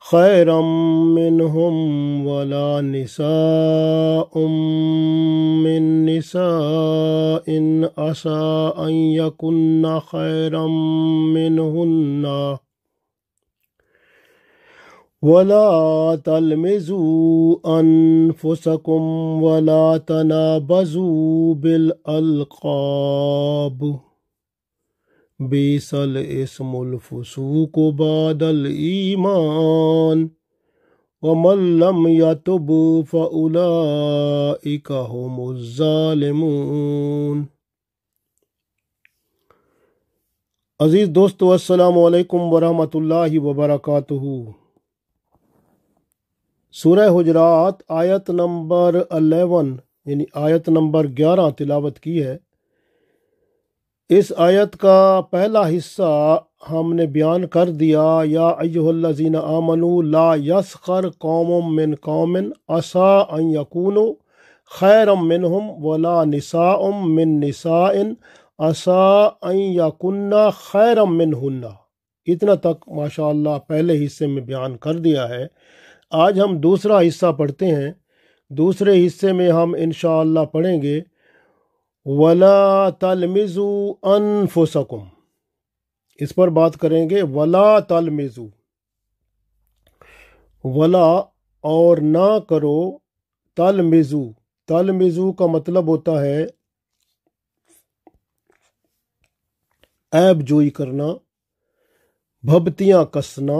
خيرا منهم ولا نساء من نساء عسى أن يكن خيرا منهن ولا تلمزوا أنفسكم ولا تنابزوا بالألقاب basal इसमुल को बादल ईमान वमल्लम इका फ़उलाइका हुमुज़ालिमून अज़ीज़ दोस्तों अस्सलाम वालेकुम वरहमतुल्लाहि वबरकातुहू सूरह हुजरात आयत नंबर अलेवन यानी आयत नंबर ग्यारह तिलावत की है इस आयत का पहला हिस्सा हमने बयान कर दिया या अयोल्लाजीन आमनु ला यसखर कौम मिन कौमिन असा अन यकूनो खैरम मिनहम वला निसाउम मिन निसाइन असा अन यकुन्ना खैरम मिन हन्ना इतना तक माशाल्लाह पहले हिस्से में बयान कर दिया है आज हम दूसरा हिस्सा पढ़ते हैं दूसरे हिस्से में हम इन पढ़ेंगे वला तलमिज़ु अनफुसकुम इस पर बात करेंगे वला तलमिज़ु वला और ना करो तलमिज़ु तलमिज़ु का मतलब होता है ऐब जोई करना भबतियाँ कसना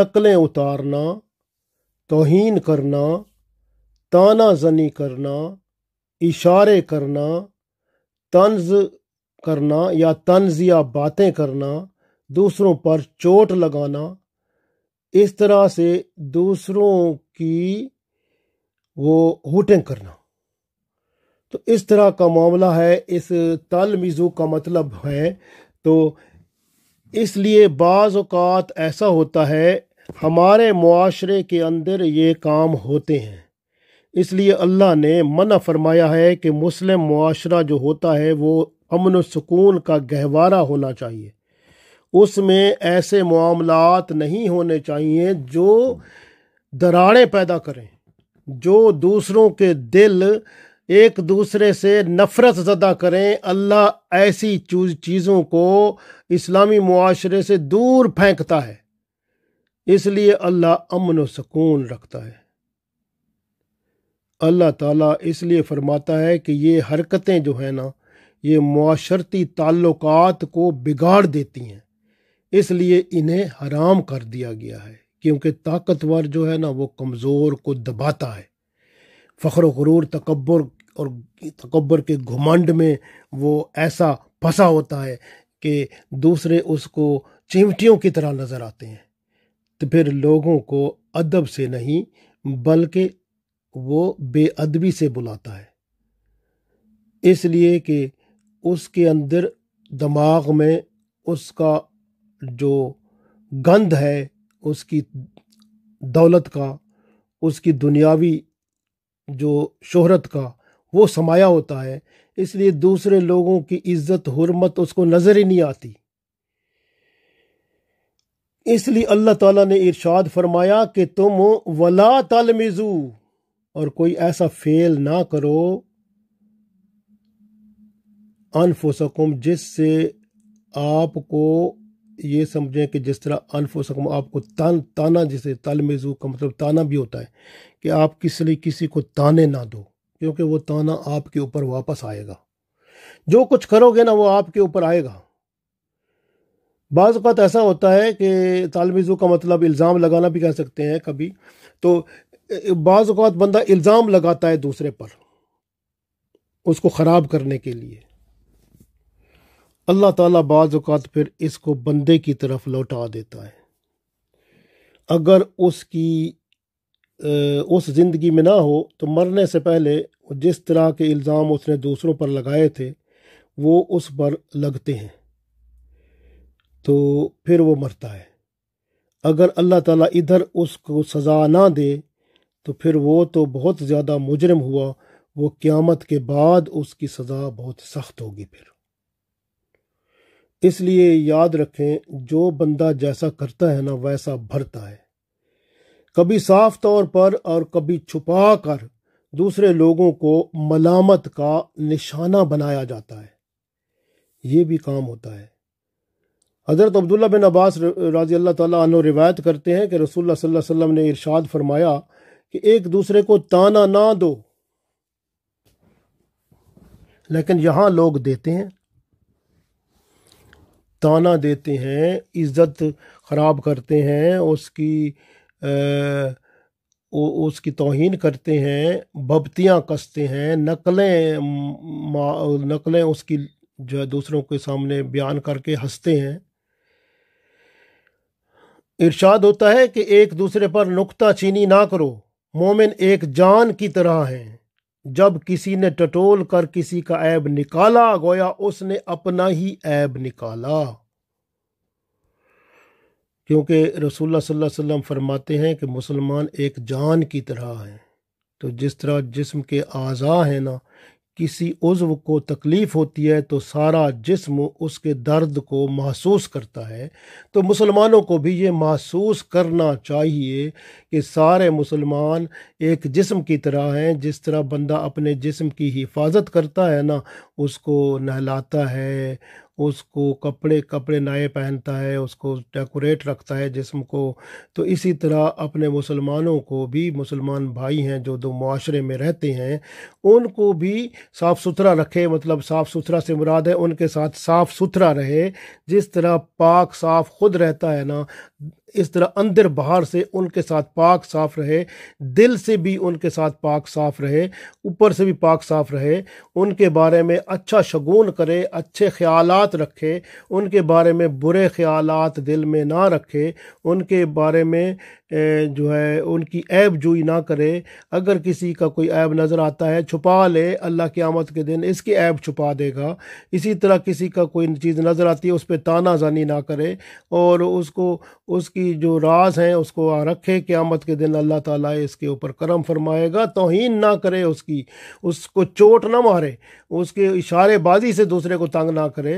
नकलें उतारना तोहन करना ताना जनी करना इशारे करना तंज करना या तंज या बातें करना दूसरों पर चोट लगाना इस तरह से दूसरों की वो हुटें करना तो इस तरह का मामला है इस तल मिज़ू का मतलब है तो इसलिए बाज़ात ऐसा होता है हमारे माशरे के अंदर ये काम होते हैं इसलिए अल्लाह ने मना फरमाया है कि मुस्लिम मुआरा जो होता है वो अमन सुकून का गहवारा होना चाहिए उसमें ऐसे मामलात नहीं होने चाहिए जो दराड़े पैदा करें जो दूसरों के दिल एक दूसरे से नफ़रत ज़दा करें अल्लाह ऐसी चीज़ों को इस्लामी माशरे से दूर फेंकता है इसलिए अल्लाह अमन व सकून रखता है अल्लाह ताला इसलिए फरमाता है कि ये हरकतें जो है ना ये माशरती ताल्लुकात को बिगाड़ देती हैं इसलिए इन्हें हराम कर दिया गया है क्योंकि ताकतवर जो है ना वो कमज़ोर को दबाता है फ़ख्र गुरूर तकबर और तकबर के घुमंड में वो ऐसा फंसा होता है कि दूसरे उसको चिमटियों की तरह नज़र आते हैं तो फिर लोगों को अदब से नहीं बल्कि वो बेअदबी से बुलाता है इसलिए कि उसके अंदर दिमाग में उसका जो गंध है उसकी दौलत का उसकी दुनियावी जो शोहरत का वो समाया होता है इसलिए दूसरे लोगों की इज्जत हरमत उसको नज़र ही नहीं आती इसलिए अल्लाह ताला ने इरशाद फरमाया कि तुम वला तलमिजू और कोई ऐसा फेल ना करो अनफोसकुम जिससे आपको ये समझें कि जिस तरह अनफोसकुम आपको तान ताना जिसे तलमेजू का मतलब ताना भी होता है कि आप किस लिए किसी को ताने ना दो क्योंकि वो ताना आपके ऊपर वापस आएगा जो कुछ करोगे ना वो आपके ऊपर आएगा बाज़ात ऐसा होता है कि तालमेजू का मतलब इल्ज़ाम लगाना भी कह सकते हैं कभी तो बाज़ात बंदा इल्ज़ाम लगाता है दूसरे पर उसको ख़राब करने के लिए अल्लाह ताला बाज़ात फिर इसको बंदे की तरफ लौटा देता है अगर उसकी उस ज़िंदगी में ना हो तो मरने से पहले जिस तरह के इल्ज़ाम उसने दूसरों पर लगाए थे वो उस पर लगते हैं तो फिर वो मरता है अगर अल्लाह ताला इधर उसको सज़ा ना दे तो फिर वो तो बहुत ज़्यादा मुजरम हुआ वो क़्यामत के बाद उसकी सज़ा बहुत सख्त होगी फिर इसलिए याद रखें जो बंदा जैसा करता है ना वैसा भरता है कभी साफ तौर पर और कभी छुपा कर दूसरे लोगों को मलामत का निशाना बनाया जाता है ये भी काम होता है हज़रत अब्दुल्ला बिन अब्बास राजी अल्लाह ताली रिवायत करते हैं कि रसूल सल्लल्लाहु अलैहि वसल्लम ने इरशाद फरमाया कि एक दूसरे को ताना ना दो लेकिन यहां लोग देते हैं ताना देते हैं इज्जत ख़राब करते हैं उसकी आ, उसकी तोहन करते हैं बबतियाँ कसते हैं नकलें नकलें उसकी जो है दूसरों के सामने बयान करके हंसते हैं इरशाद होता है कि एक दूसरे पर नुकता चीनी ना करो मोमिन एक जान की तरह हैं जब किसी ने टटोल कर किसी का ऐब निकाला गोया उसने अपना ही ऐब निकाला क्योंकि रसूलुल्लाह सल्लल्लाहु अलैहि वसल्लम फरमाते हैं कि मुसलमान एक जान की तरह हैं तो जिस तरह जिस्म के आज़ा हैं ना किसी उज्व को तकलीफ़ होती है तो सारा जिस्म उसके दर्द को महसूस करता है तो मुसलमानों को भी ये महसूस करना चाहिए कि सारे मुसलमान एक जिस्म की तरह हैं जिस तरह बंदा अपने जिस्म की हिफाजत करता है ना उसको नहलाता है उसको कपड़े कपड़े नए पहनता है उसको डेकोरेट रखता है जिसम को तो इसी तरह अपने मुसलमानों को भी मुसलमान भाई हैं जो दो माशरे में रहते हैं उनको भी साफ़ सुथरा रखे मतलब साफ़ सुथरा से मुराद है उनके साथ साफ़ सुथरा रहे जिस तरह पाक साफ़ खुद रहता है ना इस तरह अंदर बाहर से उनके साथ पाक साफ रहे दिल से भी उनके साथ पाक साफ रहे ऊपर से भी पाक साफ रहे उनके बारे में अच्छा शगुन करे अच्छे ख्यालात रखे उनके बारे में बुरे ख्यालात दिल में ना रखे उनके बारे में जो है उनकी ऐब जोई ना करे अगर किसी का कोई ऐब नज़र आता है छुपा ले अल्लाह के आमद के दिन इसकी ऐब छुपा देगा इसी तरह किसी का कोई चीज़ नज़र आती है उस पर ताना जानी ना करे और उसको उसकी की जो राज हैं उसको रखे क़्यामत के दिन अल्लाह ताला इसके ऊपर करम फरमाएगा तोहन ना करे उसकी उसको चोट ना मारे उसके इशारेबाजी से दूसरे को तंग ना करे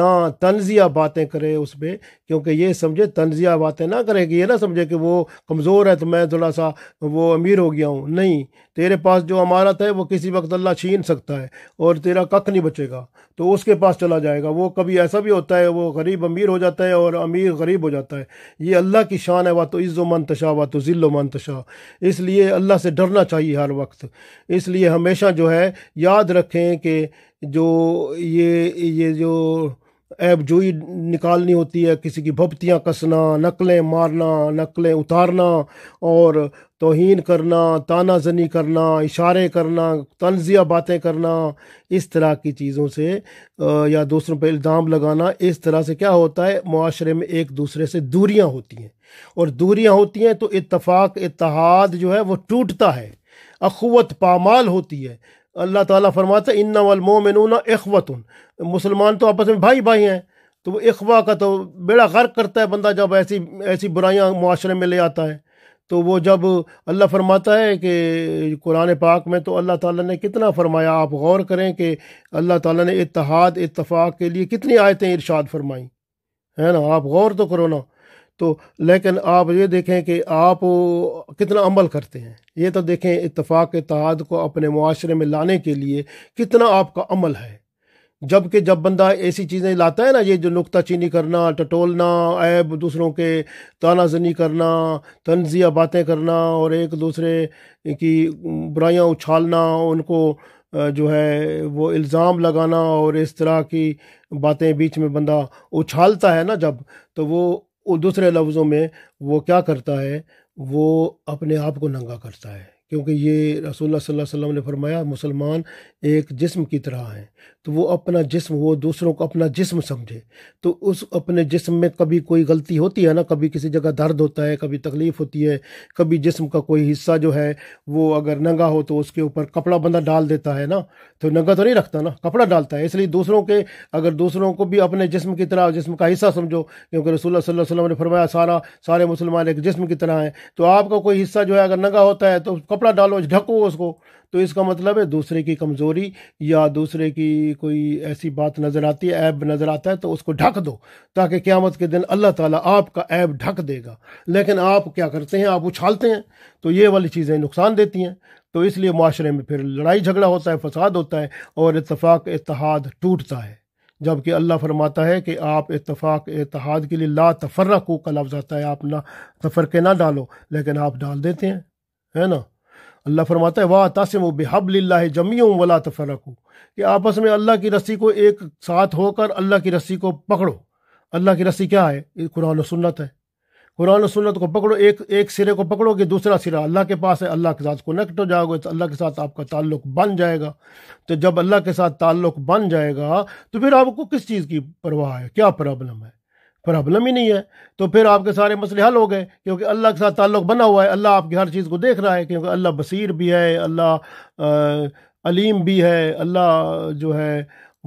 ना तंजिया बातें करे उस पर क्योंकि ये समझे तंजिया बातें ना करेगी ये ना समझे कि वो कमज़ोर है तो मैं थोड़ा सा वो अमीर हो गया हूँ नहीं तेरे पास जो अमारत है वो किसी वक्त अल्लाह छीन सकता है और तेरा कख नहीं बचेगा तो उसके पास चला जाएगा वो कभी ऐसा भी होता है वो गरीब अमीर हो जाता है और अमीर गरीब हो जाता है ये अल्लाह की शान है वह तो इज़्ज़ो मंतशा तशा वह तो ज़िल्लो मन इसलिए अल्लाह से डरना चाहिए हर वक्त इसलिए हमेशा जो है याद रखें कि जो ये ये जो ऐब जोई निकालनी होती है किसी की भपतियाँ कसना नकलें मारना नकलें उतारना और तोहन करना ताना जनी करना इशारे करना तंजिया बातें करना इस तरह की चीज़ों से या दूसरों पर इल्ज़ाम लगाना इस तरह से क्या होता है माशरे में एक दूसरे से दूरियाँ होती हैं और दूरियाँ होती हैं तो इतफ़ाक़ इतहाद जो है वो टूटता है अखवत पामाल होती है अल्लाह ताला फरमाते इन्ना वलमोमिन अखवतन मुसलमान तो आपस में भाई भाई हैं तो वो अखवा का तो बेड़ा गर्क करता है बंदा जब ऐसी ऐसी बुराइयाँ माशरे में ले आता है तो वो जब अल्लाह फरमाता है कि कुरान पाक में तो अल्लाह ताला ने कितना फरमाया आप गौर करें कि अल्लाह ताला ने इतिहाद इतफ़ाक़ के लिए कितनी आयतें इरशाद फरमाई है ना आप गौर तो करो ना तो लेकिन आप ये देखें कि आप कितना अमल करते हैं ये तो देखें इतफ़ाक़ तहद को अपने माशरे में लाने के लिए कितना आपका अमल है जबकि जब बंदा ऐसी चीज़ें लाता है ना ये जो नुकता चीनी करना टटोलना ऐब दूसरों के ताना जनी करना तनज़िया बातें करना और एक दूसरे की बुराइयाँ उछालना उनको जो है वो इल्ज़ाम लगाना और इस तरह की बातें बीच में बंदा उछालता है ना जब तो वो वो दूसरे लफ्ज़ों में वो क्या करता है वो अपने आप को नंगा करता है क्योंकि ये रसूल सल्लल्लाहु अलैहि वसल्लम ने फरमाया मुसलमान एक जिस्म की तरह हैं तो वो अपना जिस्म वो दूसरों को अपना जिस्म समझे तो उस अपने जिस्म में कभी कोई गलती होती है ना कभी किसी जगह दर्द होता है कभी तकलीफ़ होती है कभी जिस्म का कोई हिस्सा जो है वो अगर नंगा हो तो उसके ऊपर कपड़ा बंदा डाल देता है ना तो नंगा तो नहीं रखता ना कपड़ा डालता है इसलिए दूसरों के अगर दूसरों को भी अपने जिस्म की तरह जिस्म का हिस्सा समझो क्योंकि रसूल वसल्लम ने फरमाया सारा सारे मुसलमान एक जिस्म की तरह हैं तो आपका कोई हिस्सा जो है अगर नंगा होता है तो कपड़ा डालो ढको उसको तो इसका मतलब है दूसरे की कमज़ोरी या दूसरे की कोई ऐसी बात नज़र आती है ऐब नज़र आता है तो उसको ढक दो ताकि क़्यामत के दिन अल्लाह ताला आपका ऐब ढक देगा लेकिन आप क्या करते हैं आप उछालते हैं तो ये वाली चीज़ें नुकसान देती हैं तो इसलिए माशरे में फिर लड़ाई झगड़ा होता है फसाद होता है और इतफाक़ इतिहाद टूटता है जबकि अल्लाह फरमाता है कि आप इतफाक़ इतिहाद के लिए ला तफर्रकू का लफ्ज़ आता है आप ना तफरके ना डालो लेकिन आप डाल देते हैं है ना अल्लाह फरमाता है वाह तसम बेहबल्ला जमीम वला तफरकू कि आपस में अल्लाह की रस्सी को एक साथ होकर अल्लाह की रस्सी को पकड़ो अल्लाह की रस्सी क्या है कुरान और सुन्नत है कुरान और सुन्नत को पकड़ो एक एक सिरे को पकड़ो कि दूसरा सिरा अल्लाह के पास है अल्लाह के साथ कनेक्ट हो जाओगे तो अल्लाह के साथ आपका ताल्लुक बन जाएगा तो जब अल्लाह के साथ ताल्लुक बन जाएगा तो फिर आपको किस चीज़ की परवाह है क्या प्रॉब्लम है प्रॉब्लम ही नहीं है तो फिर आपके सारे मसले हल हो गए क्योंकि अल्लाह के साथ ताल्लुक़ बना हुआ है अल्लाह आपकी हर चीज़ को देख रहा है क्योंकि अल्लाह बसीर भी है अल्लाह अलीम भी है अल्लाह जो है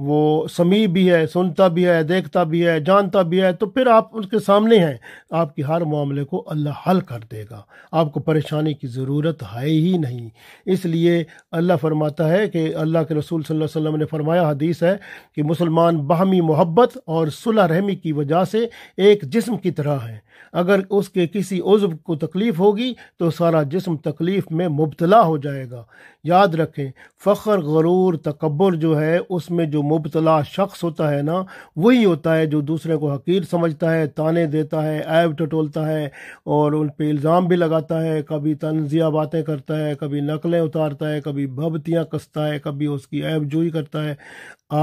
वो समी भी है सुनता भी है देखता भी है जानता भी है तो फिर आप उसके सामने हैं आपकी हर मामले को अल्लाह हल कर देगा आपको परेशानी की ज़रूरत है ही नहीं इसलिए अल्लाह फरमाता है कि अल्लाह के रसूल सल्लल्लाहु अलैहि वसल्लम ने फरमाया हदीस है कि मुसलमान बाहमी मोहब्बत और सुलह रहमी की वजह से एक जिस्म की तरह है अगर उसके किसी उज्व को तकलीफ़ होगी तो सारा जिस्म तकलीफ़ में मुबतला हो जाएगा याद रखें फ़ख्र गरूर तकबर जो है उसमें जो मुबतला शख्स होता है ना वही होता है जो दूसरे को हकीर समझता है ताने देता है ऐब टटोलता है और उन पर इल्ज़ाम भी लगाता है कभी तनजिया बातें करता है कभी नकलें उतारता है कभी भबतियाँ कसता है कभी उसकी ऐब जोई करता है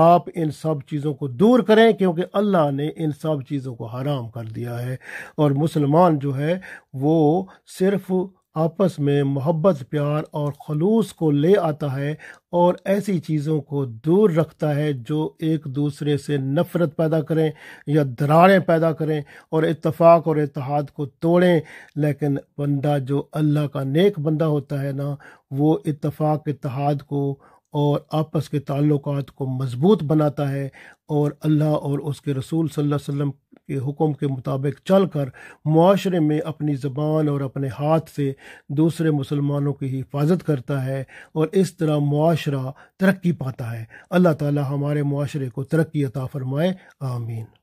आप इन सब चीज़ों को दूर करें क्योंकि अल्लाह ने इन सब चीज़ों को हराम कर दिया है और मुसलमान जो है वो सिर्फ़ आपस में मोहब्बत प्यार और खलूस को ले आता है और ऐसी चीज़ों को दूर रखता है जो एक दूसरे से नफ़रत पैदा करें या दरारें पैदा करें और इतफाक़ और इतिहाद को तोड़ें लेकिन बंदा जो अल्लाह का नेक बंदा होता है ना वो इत्तेफाक इतिहाद को और आपस के ताल्लुकात को मजबूत बनाता है और अल्लाह और उसके रसूल सल्लल्लाहु अलैहि वसल्लम के हुक्म के मुताबिक चल कर माशरे में अपनी ज़बान और अपने हाथ से दूसरे मुसलमानों की हिफाजत करता है और इस तरह माशरा तरक्की पाता है अल्लाह ताली हमारे माशरे को तरक्की अता फ़रमाए आमीन